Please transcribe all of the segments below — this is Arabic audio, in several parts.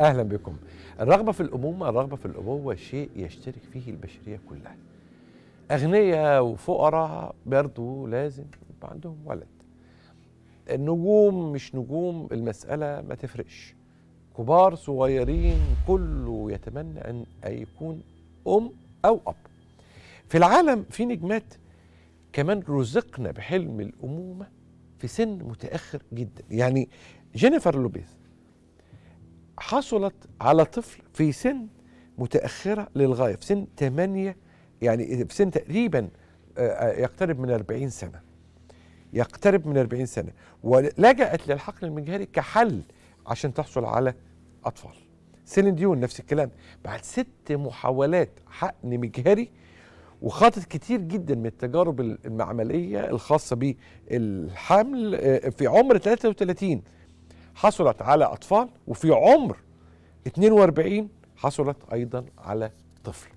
اهلا بكم الرغبه في الامومه الرغبه في الابوه شيء يشترك فيه البشريه كلها اغنياء وفقراء برضو لازم يبقى عندهم ولد النجوم مش نجوم المساله ما تفرقش كبار صغيرين كله يتمنى ان يكون ام او اب في العالم في نجمات كمان رزقنا بحلم الأمومة في سن متأخر جدا يعني جينيفر لوبيز حصلت على طفل في سن متأخرة للغاية في سن 8 يعني في سن تقريبا آه، آه، يقترب من 40 سنة يقترب من 40 سنة ولجأت للحقن المجهري كحل عشان تحصل على أطفال سيلين ديون نفس الكلام بعد ست محاولات حقن مجهري وخاطت كتير جدا من التجارب المعملية الخاصة بالحمل آه، في عمر 33 حصلت على أطفال وفي عمر 42 حصلت أيضا على طفل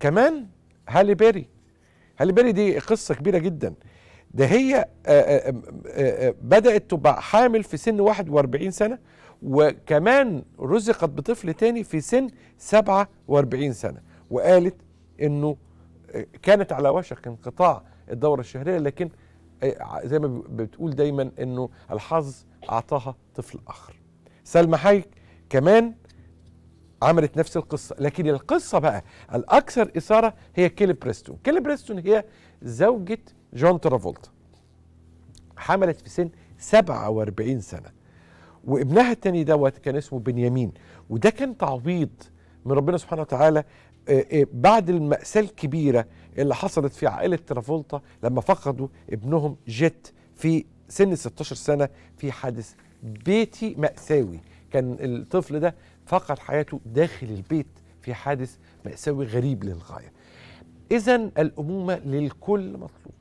كمان هالي بيري هالي بيري دي قصة كبيرة جدا ده هي آه، آه، بدأت تبقى حامل في سن 41 سنة وكمان رزقت بطفل تاني في سن 47 سنة وقالت انه كانت على وشك انقطاع الدورة الشهرية لكن آه، زي ما بتقول دايما انه الحظ اعطاها طفل اخر سلمى حي كمان عملت نفس القصة لكن القصة بقى الأكثر إثارة هي كيلي بريستون كيلي بريستون هي زوجة جون ترافولتا حملت في سن 47 سنة وابنها التاني دوت كان اسمه بنيامين وده كان تعويض من ربنا سبحانه وتعالى إيه، إيه، بعد المأساة الكبيرة اللي حصلت في عائلة ترافولتا لما فقدوا ابنهم جيت في سن 16 سنة في حادث بيتي مأساوي كان الطفل ده فقد حياته داخل البيت في حادث مأساوي غريب للغاية إذا الأمومة للكل مطلوب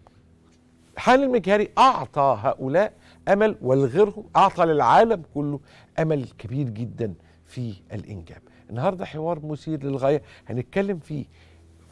حال المجهري أعطى هؤلاء أمل ولغيرهم أعطى للعالم كله أمل كبير جدا في الإنجاب النهارده حوار مثير للغايه هنتكلم فيه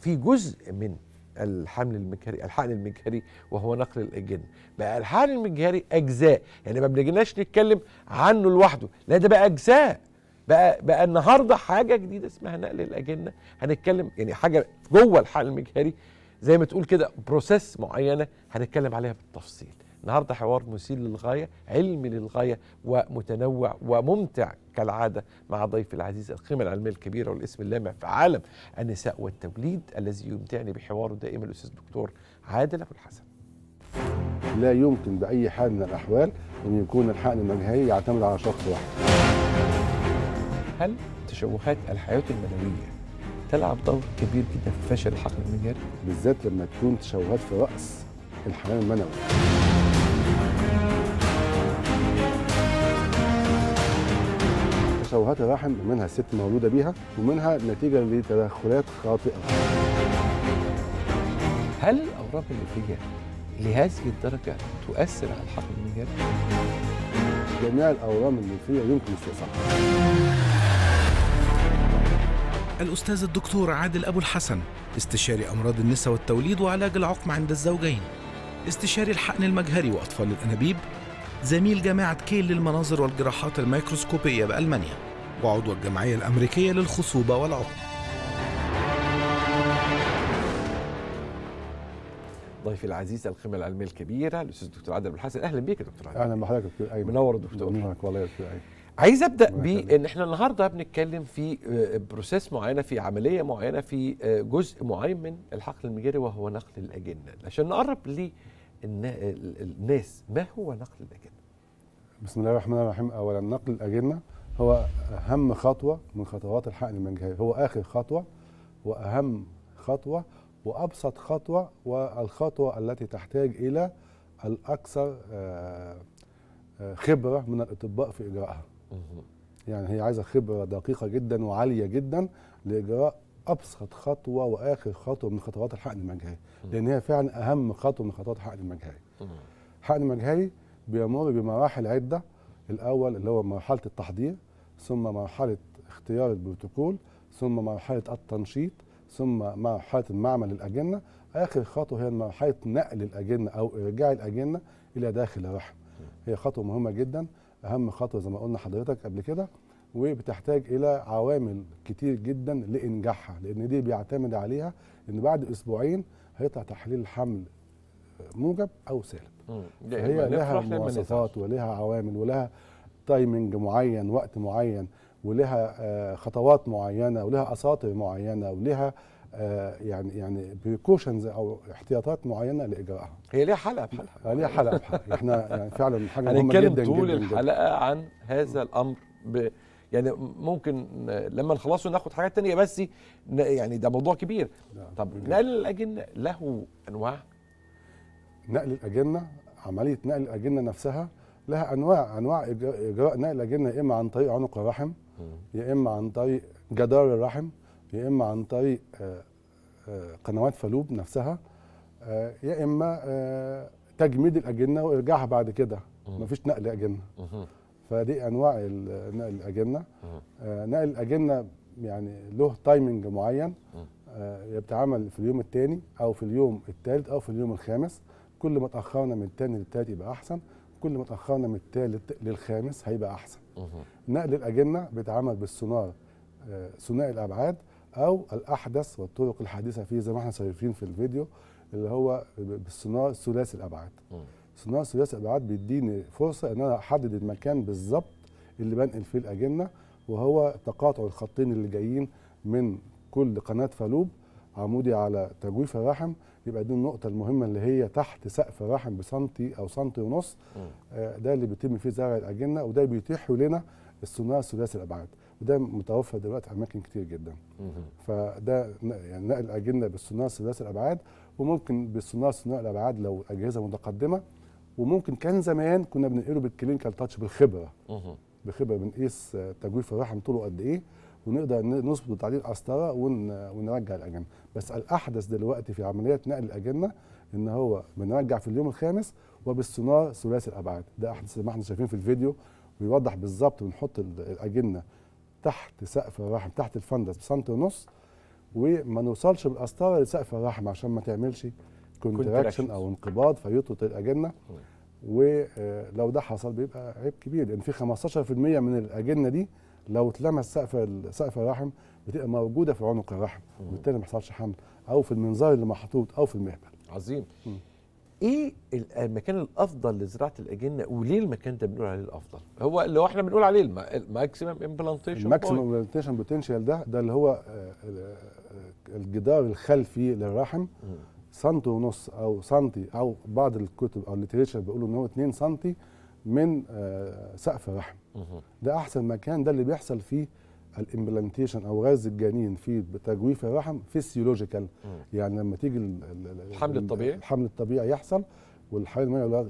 في جزء من الحمل المجهري الحقن المجهري وهو نقل الاجن بقى الحقن المجهري اجزاء يعني ما بنجيناش نتكلم عنه لوحده لا ده بقى اجزاء بقى بقى النهارده حاجه جديده اسمها نقل الاجنه هنتكلم يعني حاجه جوه الحقن المجهري زي ما تقول كده بروسيس معينه هنتكلم عليها بالتفصيل النهارده حوار مثير للغايه علمي للغايه ومتنوع وممتع كالعادة مع ضيفي العزيز القيمة العلمية الكبيرة والاسم اللامع في عالم النساء والتوليد الذي يمتعني بحواره دائما الأستاذ الدكتور عادل أبو الحسن لا يمكن بأي حال من الأحوال أن يكون الحقن المجهري يعتمد على شخص واحد هل تشوهات الحياة المنوية تلعب دور كبير جدا في فشل الحقن المجهري؟ بالذات لما تكون تشوهات في رأس الحمام المنوي مشوهات الرحم ومنها الست مولودة بيها ومنها نتيجة لتدخلات خاطئة هل الاوراق الاتجاه لهذه الدرجة تؤثر على الحقن المجاري؟ جميع الأورام الليمفية يمكن استئصالها. الأستاذ الدكتور عادل أبو الحسن استشاري أمراض النساء والتوليد وعلاج العقم عند الزوجين استشاري الحقن المجهري وأطفال الأنابيب زميل جامعة كيل للمناظر والجراحات الميكروسكوبية بألمانيا وعضو الجمعية الأمريكية للخصوبة والعقم ضيفي العزيز القيمه العلميه الكبيره الاستاذ الدكتور عادل الحسن اهلا بيك يا دكتور عادل اهلا بحضرتك دكتور ايمن منور دكتور منورك والله يا دكتور ايمن عايز ابدا بان احنا النهارده بنتكلم في آه، بروسيس معينه في عمليه معينه في آه، جزء معين من الحقل المجري وهو نقل الاجنه عشان نقرب ليه الناس ما هو نقل الأجنة؟ بسم الله الرحمن الرحيم أولا نقل الأجنة هو أهم خطوة من خطوات الحقن المنجهري هو آخر خطوة وأهم خطوة وأبسط خطوة والخطوة التي تحتاج إلى الأكثر آه، آه، خبرة من الأطباء في إجرائها يعني هي عايزة خبرة دقيقة جدا وعالية جدا لإجراء ابسط خطوه واخر خطوه من خطوات الحقن المجهري لان هي فعلا اهم خطوه من خطوات الحقن المجهري الحقن المجهري بيمر بمراحل عده الاول اللي هو مرحله التحضير ثم مرحله اختيار البروتوكول ثم مرحله التنشيط ثم مرحله المعمل الاجنه اخر خطوه هي مرحله نقل الاجنه او ارجاع الاجنه الى داخل الرحم هي خطوه مهمه جدا اهم خطوه زي ما قلنا حضرتك قبل كده وبتحتاج الى عوامل كتير جدا لانجاحها لان دي بيعتمد عليها ان بعد اسبوعين هيطلع تحليل الحمل موجب او سالب هي يعني لها مواصفات ولها عوامل ولها تايمنج معين وقت معين ولها آه، خطوات معينه ولها اساطر معينه ولها آه، يعني يعني بريكوشنز او احتياطات معينه لاجراءها هي ليها حلقه بحلقه آه، ليها حلقه بحلقه احنا يعني فعلا حاجه مهمه جدا جدا هنتكلم طول الحلقه عن هذا الامر ب... يعني ممكن لما نخلصه ناخد حاجات تانية بس يعني ده موضوع كبير نعم. طب نقل الأجنة له أنواع؟ نقل الأجنة عملية نقل الأجنة نفسها لها أنواع أنواع إجراء نقل الأجنة يا إما عن طريق عنق الرحم يا إما عن طريق جدار الرحم يا إما عن طريق آه، آه، قنوات فلوب نفسها آه، يا إما تجميد الأجنة وإرجاعها بعد كده مفيش نقل أجنة فدي انواع نقل الاجنه آه، نقل الاجنه يعني له تايمنج معين آه، يتعمل في اليوم الثاني او في اليوم الثالث او في اليوم الخامس كل ما تاخرنا من الثاني للثالث يبقى احسن كل ما تاخرنا من الثالث للخامس هيبقى احسن نقل الاجنه بيتعمل بالسونار ثنائي آه، الابعاد او الاحدث والطرق الحديثه فيه زي ما احنا شايفين في الفيديو اللي هو بالسونار ثلاثي الابعاد صناعه سياسه ابعاد بيديني فرصه ان انا احدد المكان بالظبط اللي بنقل فيه الاجنه وهو تقاطع الخطين اللي جايين من كل قناه فالوب عمودي على تجويف الرحم يبقى دي النقطه المهمه اللي هي تحت سقف الرحم بسنتي او سنتي ونص آه ده اللي بيتم فيه زرع الاجنه وده بيتيح لنا الصناعه ثلاثي الابعاد وده متوفر دلوقتي اماكن كتير جدا فده يعني نقل الاجنه بالصناعه ثلاثي الابعاد وممكن بالصناعه ثنائي الابعاد لو اجهزه متقدمه وممكن كان زمان كنا بننقله بالكلينيكال تاتش بالخبره بخبره بنقيس آه، تجويف الرحم طوله قد ايه ونقدر نثبت تعديل القسطره ونرجع الاجنه بس الاحدث دلوقتي في عمليات نقل الاجنه ان هو بنرجع في اليوم الخامس وبالسونار ثلاثي الابعاد ده احدث ما احنا شايفين في الفيديو بيوضح بالظبط بنحط الاجنه تحت سقف الرحم تحت الفندس بسنتي ونص وما نوصلش بالقسطره لسقف الرحم عشان ما تعملش كونتراكشن او انقباض فيطرد الاجنه ولو آه، ده حصل بيبقى عيب كبير لان في 15% من الاجنه دي لو اتلمس سقف سقف الرحم بتبقى موجوده في عنق الرحم وبالتالي ما يحصلش حمل او في المنظار اللي محطوط او في المهبل عظيم ايه المكان الافضل لزراعه الاجنه وليه المكان ده بنقول عليه الافضل هو اللي هو احنا بنقول عليه الماكسيمم امبلانتيشن الماكسيمم امبلانتيشن بوتنشال ده ده اللي هو آه، آه، الجدار الخلفي للرحم م. سنتي ونص او سنتي او بعض الكتب او الليتريشر بيقولوا ان هو 2 سنتي من آه، سقف الرحم ده احسن مكان ده اللي بيحصل فيه الامبلانتيشن او غاز الجنين في تجويف الرحم فيسيولوجيكال يعني لما تيجي الحمل الطبيعي الحمل الطبيعي يحصل والحمل المنوي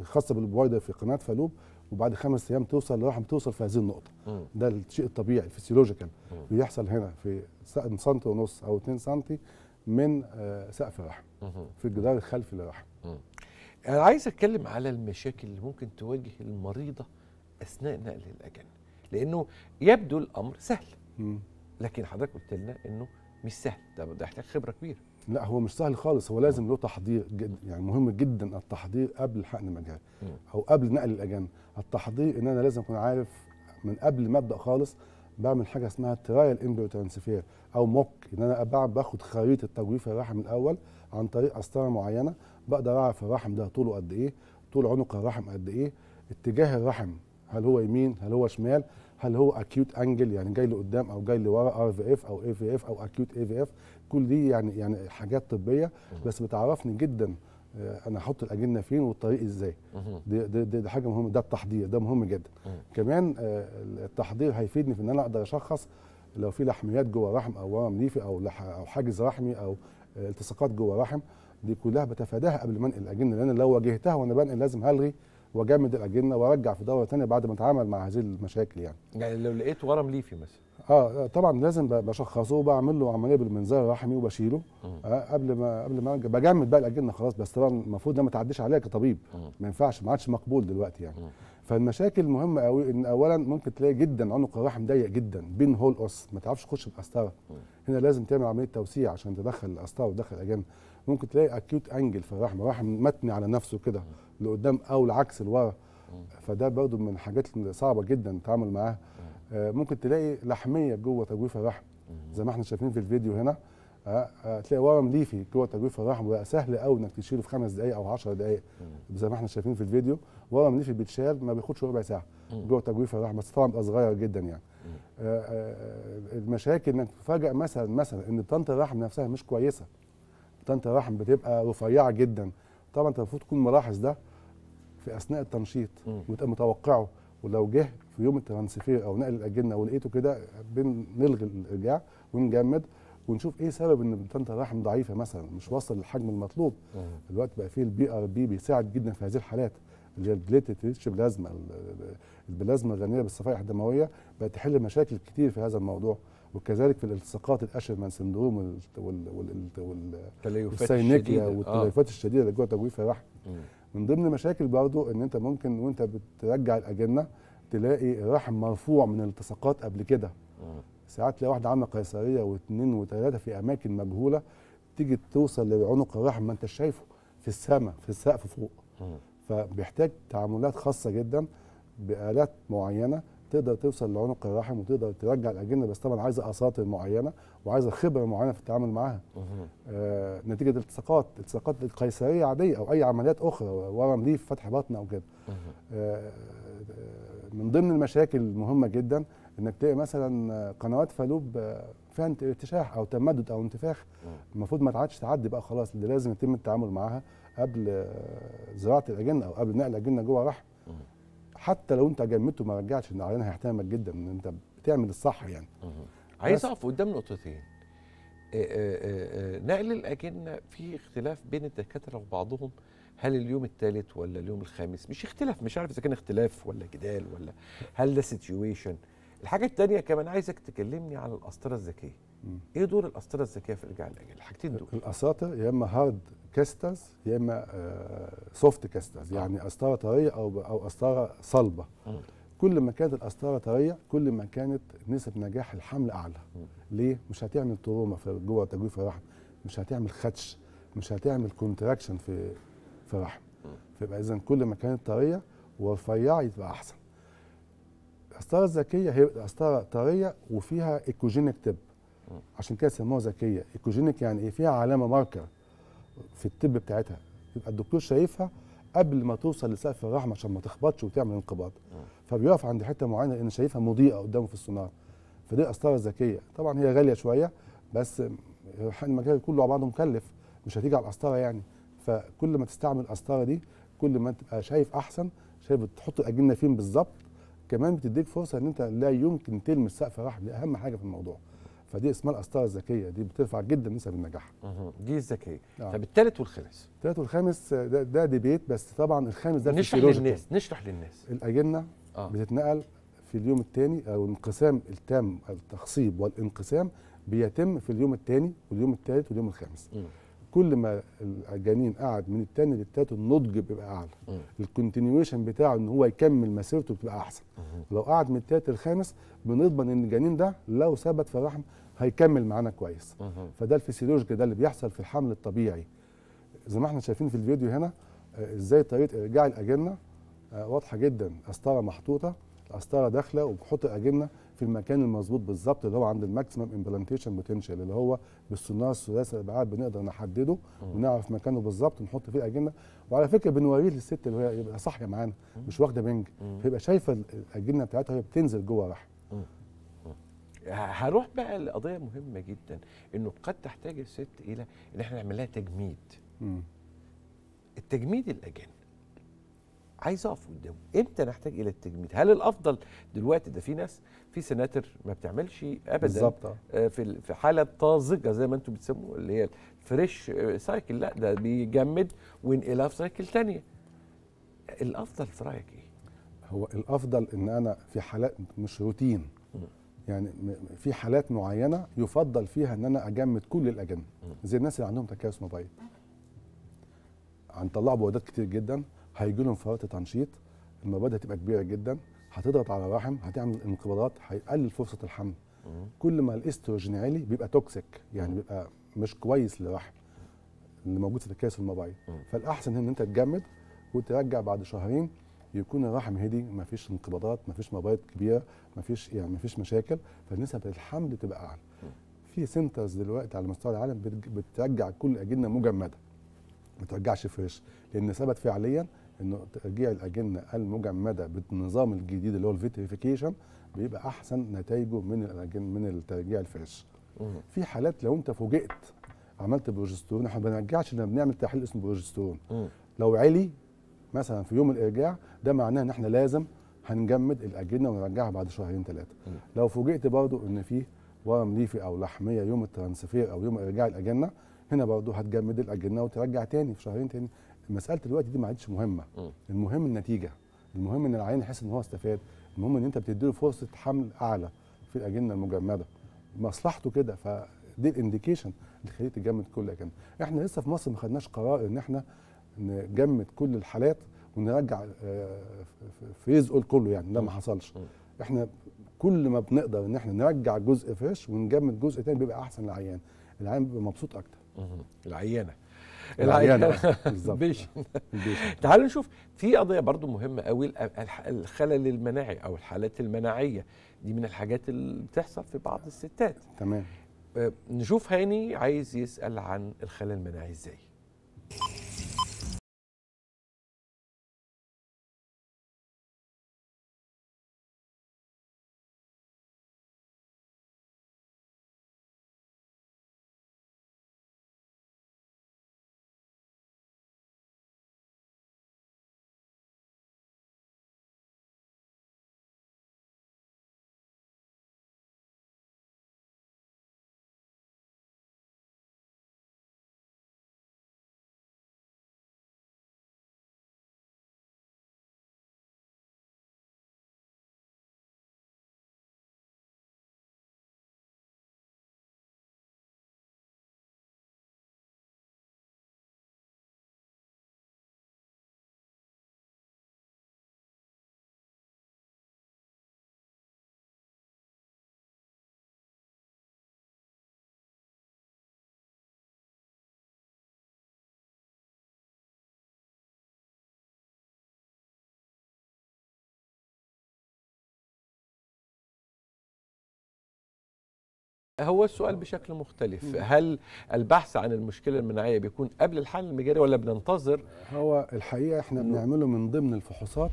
الخاصه بالبويضه في قناه فالوب وبعد خمس ايام توصل الرحم توصل في هذه النقطه ده الشيء الطبيعي الفسيولوجيكال بيحصل هنا في سنتي ونص او 2 سنتي من آه، سقف الرحم في الجدار الخلفي للرحم انا عايز اتكلم على المشاكل اللي ممكن تواجه المريضه اثناء نقل الاجنه لانه يبدو الامر سهل لكن حضرتك قلت لنا انه مش سهل ده ده يحتاج خبره كبيره لا هو مش سهل خالص هو لازم له تحضير جد يعني مهم جدا التحضير قبل حقن مجال او قبل نقل الاجنه التحضير ان انا لازم اكون عارف من قبل ما ابدا خالص بعمل حاجه اسمها ترايل اندو ترانسفير او موك ان انا باخد خريطه تجويف الرحم الاول عن طريق قسطره معينه بقدر اعرف الرحم ده طوله قد ايه طول عنق الرحم قد ايه اتجاه الرحم هل هو يمين هل هو شمال هل هو اكيوت انجل يعني جاي لقدام او جاي لورا ار في اف او اي في اف او اكيوت اي في اف كل دي يعني يعني حاجات طبيه بس بتعرفني جدا آه، انا احط الاجنه فين والطريق ازاي دي, دي, دي, دي حاجه مهمه ده التحضير ده مهم جدا كمان آه، التحضير هيفيدني في ان انا اقدر اشخص لو في لحميات جوه رحم او ورم ليفي او او حاجز رحمي او التصاقات جوه رحم دي كلها بتفاداها قبل ما انقل الاجنه لان لو واجهتها وانا بنقل لازم هلغي واجمد الاجنه وارجع في دوره ثانيه بعد ما اتعامل مع هذه المشاكل يعني يعني لو لقيت ورم ليفي مثلا آه،, اه طبعا لازم بشخصه وبعمل له عمليه بالمنظار الرحمي وبشيله آه قبل ما قبل ما بجمد بقى الاجنه خلاص بس طبعا المفروض ده ما تعديش عليا كطبيب ما ينفعش ما عادش مقبول دلوقتي يعني فالمشاكل المهمه قوي ان اولا ممكن تلاقي جدا عنق الرحم ضيق جدا بين هول اس ما تعرفش تخش بقسطره هنا لازم تعمل عمليه توسيع عشان تدخل القسطره وتدخل الاجنه ممكن تلاقي اكيوت انجل في الرحم الرحم متني على نفسه كده لقدام او العكس لورا فده برضو من الحاجات الصعبه جدا التعامل معاها آه، ممكن تلاقي لحميه جوه تجويف الرحم زي ما احنا شايفين في الفيديو هنا آه، آه، تلاقي ورم ليفي جوه تجويف الرحم بقى سهل قوي انك تشيله في خمس دقائق او 10 دقائق زي ما احنا شايفين في الفيديو ورم ليفي بيتشال ما بياخدش ربع ساعه جوه تجويف الرحم بس طبعا بيبقى صغير جدا يعني المشاكل انك تفاجئ مثلا مثلا ان طنط الرحم نفسها مش كويسه طنط الرحم بتبقى رفيعه جدا طبعا انت المفروض تكون ملاحظ ده في اثناء التنشيط وتبقى متوقعه ولو جه في يوم الترانسفير او نقل الاجنه ولقيته كده بنلغي الارجاع ونجمد ونشوف ايه سبب ان بطانه الرحم ضعيفه مثلا مش واصل للحجم المطلوب دلوقتي بقى فيه البي ار بي بيساعد جدا في هذه الحالات اللي هي البليتد ريتش بلازما البلازما الغنيه بالصفائح الدمويه بقت تحل مشاكل كتير في هذا الموضوع وكذلك في الالتصاقات الاشرمان سندروم والسينيكيا آه. والتليفات الشديده اللي جوه تجويف الرحم من ضمن المشاكل برضو ان انت ممكن وانت بترجع الاجنه تلاقي الرحم مرفوع من التصاقات قبل كده ساعات تلاقي واحده عامله قيصريه واثنين وثلاثه في اماكن مجهوله تيجي توصل لعنق الرحم ما انت شايفه في السماء في السقف فوق فبيحتاج تعاملات خاصه جدا بالات معينه تقدر توصل لعنق الرحم وتقدر ترجع الاجنه بس طبعا عايزه اساطير معينه وعايزه خبره معينه في التعامل معاها. آه نتيجه التصاقات، التصاقات القيصريه عاديه او اي عمليات اخرى ورم ليف فتح بطن او كده. آه, آه، من ضمن المشاكل المهمه جدا انك تلاقي مثلا قنوات فالوب فيها ارتشاح او تمدد او انتفاخ المفروض ما تعادش تعدي بقى خلاص اللي لازم يتم التعامل معاها قبل زراعه الاجنه او قبل نقل الاجنه جوه رحم حتى لو انت جمدته ما رجعتش النعلين هيحترمك جدا ان انت بتعمل الصح يعني عايز اقف قدام نقطتين آه، آه، آه، نقل الاجنه في اختلاف بين الدكاتره وبعضهم هل اليوم الثالث ولا اليوم الخامس مش اختلاف مش عارف اذا كان اختلاف ولا جدال ولا هل ده سيتويشن الحاجه الثانيه كمان عايزك تكلمني على القسطره الذكيه ايه دور القسطره الذكيه في ارجاع الاجل الحاجتين دول القساطر يا اما هارد كاسترز يا اما سوفت آه، كاسترز آه. يعني قسطره طريه او او قسطره صلبه كل ما كانت القسطره طريه كل ما كانت نسب نجاح الحمل اعلى ليه مش هتعمل تروما في جوه تجويف الرحم مش هتعمل خدش مش هتعمل كونتراكشن في في الرحم فيبقى اذا كل ما كانت طريه ورفيعه يبقى احسن القسطره الذكيه هي الاسطرة طريه وفيها ايكوجينيك تب عشان كده سموها ذكيه ايكوجينيك يعني ايه فيها علامه ماركر في التب بتاعتها يبقى الدكتور شايفها قبل ما توصل لسقف الرحم عشان ما تخبطش وتعمل انقباض فبيقف عند حته معينه لان شايفها مضيئه قدامه في السونار فدي قسطره ذكيه طبعا هي غاليه شويه بس المجال كله على بعضه مكلف مش هتيجي على القسطره يعني فكل ما تستعمل القسطره دي كل ما تبقى شايف احسن شايف بتحط الاجنه فين بالظبط كمان بتديك فرصه ان انت لا يمكن تلمس سقف الرحم دي اهم حاجه في الموضوع فدي اسمها القسطره الذكيه دي بترفع جدا نسب النجاح دي الذكيه آه. طب الثالث والخامس الثالث والخامس ده, ده ديبيت بس طبعا الخامس ده نشرح للناس نشرح للناس الاجنه آه. بتتنقل في اليوم الثاني او الانقسام التام التخصيب والانقسام بيتم في اليوم الثاني واليوم الثالث واليوم الخامس م. كل ما الجنين قعد من الثاني للثالث النضج بيبقى اعلى الكونتينيويشن بتاعه ان هو يكمل مسيرته بتبقى احسن لو قعد من الثالث للخامس بنضمن ان الجنين ده لو ثبت في الرحم هيكمل معانا كويس فده الفسيولوجي ده اللي بيحصل في الحمل الطبيعي زي ما احنا شايفين في الفيديو هنا آه، ازاي طريقه ارجاع الاجنه آه، واضحه جدا قسطره محطوطه القسطره داخله وبنحط الاجنه في المكان المظبوط بالظبط اللي هو عند الماكسيمم امبلانتيشن بوتنشال اللي هو بالصناعه الثلاثي الابعاد بنقدر نحدده ونعرف مكانه بالظبط ونحط فيه الاجنه وعلى فكره بنوريه للست اللي هي يبقى صاحيه معانا مش واخده بنج فيبقى شايفه الاجنه بتاعتها وهي بتنزل جوه رحم هروح بقى لقضيه مهمه جدا انه قد تحتاج الست الى ان احنا نعمل لها تجميد التجميد الاجنبي عايز اقف قدامه امتى نحتاج الى التجميد هل الافضل دلوقتي ده في ناس في سناتر ما بتعملش ابدا بالظبط آه، في في حاله طازجه زي ما انتم بتسموه اللي هي فريش آه، سايكل لا ده بيجمد وينقلها في سايكل ثانيه الافضل في رايك ايه هو الافضل ان انا في حالات مش روتين يعني في حالات معينه يفضل فيها ان انا اجمد كل الاجانب زي الناس اللي عندهم تكيس موبايل هنطلعوا بوادات كتير جدا هيجي لهم فوات تنشيط المبادئ هتبقى كبيره جدا هتضغط على الرحم هتعمل انقباضات هيقلل فرصه الحمل كل ما الاستروجين عالي بيبقى توكسيك يعني بيبقى مش كويس للرحم اللي موجود في الكاس المبعي فالاحسن ان انت تجمد وترجع بعد شهرين يكون الرحم هدي ما فيش انقباضات ما فيش مبايض كبيره ما فيش يعني ما فيش مشاكل فنسب الحمل تبقى اعلى في سنترز دلوقتي على مستوى العالم بترجع كل اجنه مجمده ما ترجعش فريش لان ثبت فعليا انه ترجيع الاجنه المجمده بالنظام الجديد اللي هو الفيتريفيكيشن بيبقى احسن نتائجه من الأجن من الترجيع الفريش في حالات لو انت فوجئت عملت بروجسترون احنا ما بنرجعش احنا بنعمل تحليل اسمه بروجسترون لو علي مثلا في يوم الارجاع ده معناه ان احنا لازم هنجمد الاجنه ونرجعها بعد شهرين ثلاثه لو فوجئت برضو ان في ورم ليفي او لحميه يوم الترانسفير او يوم ارجاع الاجنه هنا برضو هتجمد الاجنه وترجع تاني في شهرين تاني مساله الوقت دي ما عادش مهمه م. المهم النتيجه المهم ان العيان يحس ان هو استفاد المهم ان انت بتديله فرصه حمل اعلى في الاجنه المجمده مصلحته كده فدي الانديكيشن اللي تخليك تجمد كل الاجنه احنا لسه في مصر ما خدناش قرار ان احنا نجمد كل الحالات ونرجع آه، فيز اول كله يعني ده ما حصلش احنا كل ما بنقدر ان احنا نرجع جزء فريش ونجمد جزء تاني بيبقى احسن للعيان العيان بيبقى مبسوط اكتر العيانه العيانه يعني. بيش تعالوا نشوف في قضيه برضو مهمه قوي الخلل المناعي او الحالات المناعيه دي من الحاجات اللي بتحصل في بعض الستات تمام آه، نشوف هاني عايز يسال عن الخلل المناعي ازاي هو السؤال بشكل مختلف هل البحث عن المشكله المناعيه بيكون قبل الحل المجاري ولا بننتظر هو الحقيقه احنا بنعمله من ضمن الفحوصات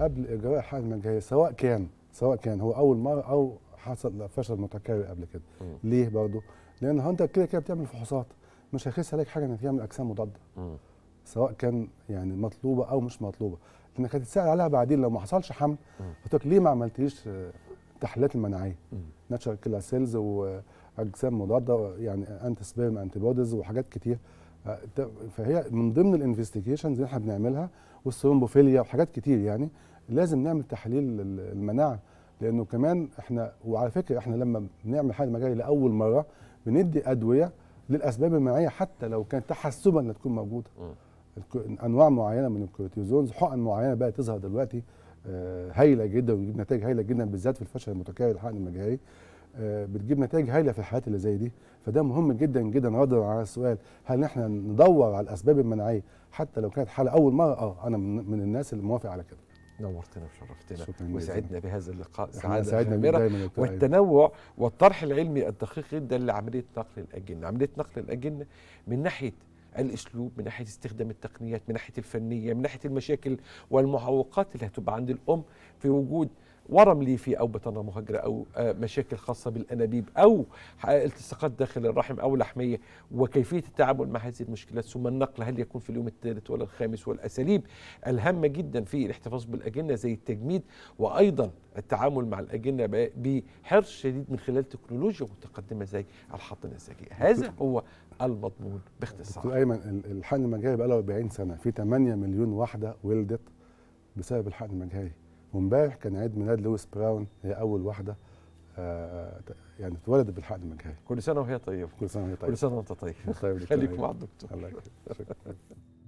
قبل اجراء الحل المجاري سواء كان سواء كان هو اول مره او حصل فشل متكرر قبل كده م. ليه برضه لان انت كده كده بتعمل فحوصات مش هيخس عليك حاجه انك تعمل اجسام مضاده سواء كان يعني مطلوبه او مش مطلوبه لانك هتتسال عليها بعدين لو ما حصلش حمل هتقول ليه ما عملتليش التحليلات المناعيه ناتشرال كيلر سيلز واجسام مضاده يعني انتي سبيرم انتي بوديز وحاجات كتير آه، فهي من ضمن الانفستيجيشنز اللي احنا بنعملها والثرومبوفيليا وحاجات كتير يعني لازم نعمل تحليل المناعه لانه كمان احنا وعلى فكره احنا لما بنعمل حاجه مجاري لاول مره بندي ادويه للاسباب المناعيه حتى لو كانت تحسبا انها تكون موجوده انواع معينه من الكورتيزونز حقن معينه بقى تظهر دلوقتي آه، هايله جدا وبتجيب نتائج هايله جدا بالذات في الفشل المتكرر الحقن المجهري آه، بتجيب نتائج هايله في الحالات اللي زي دي فده مهم جدا جدا ردا على السؤال هل احنا ندور على الاسباب المناعيه حتى لو كانت حاله اول مره اه انا من الناس اللي موافق على كده نورتنا وشرفتنا وسعدنا بهذا اللقاء سعاده سعدنا والتنوع والطرح العلمي الدقيق جدا لعمليه نقل الاجنه، عمليه نقل الاجنه من ناحيه الاسلوب من ناحيه استخدام التقنيات من ناحيه الفنيه من ناحيه المشاكل والمعوقات اللي هتبقى عند الام في وجود ورم ليفي او بطانه مهجره او آه، مشاكل خاصه بالانابيب او التصاقات داخل الرحم او لحميه وكيفيه التعامل مع هذه المشكلات ثم النقل هل يكون في اليوم الثالث ولا الخامس والاساليب الهامه جدا في الاحتفاظ بالاجنه زي التجميد وايضا التعامل مع الاجنه بحرص شديد من خلال تكنولوجيا متقدمه زي الحط النسائي هذا هو المضمون باختصار دكتور ايمن الحقن المجهري بقى له 40 سنه في 8 مليون واحده ولدت بسبب الحقن المجهري وامبارح كان عيد ميلاد لويس براون هي اول واحده آه، آه، يعني اتولدت بالحقن المجهري كل سنه وهي طيبه كل سنه وهي طيبه كل سنه وانت طيب, طيب، خليك مع الدكتور الله يكرمك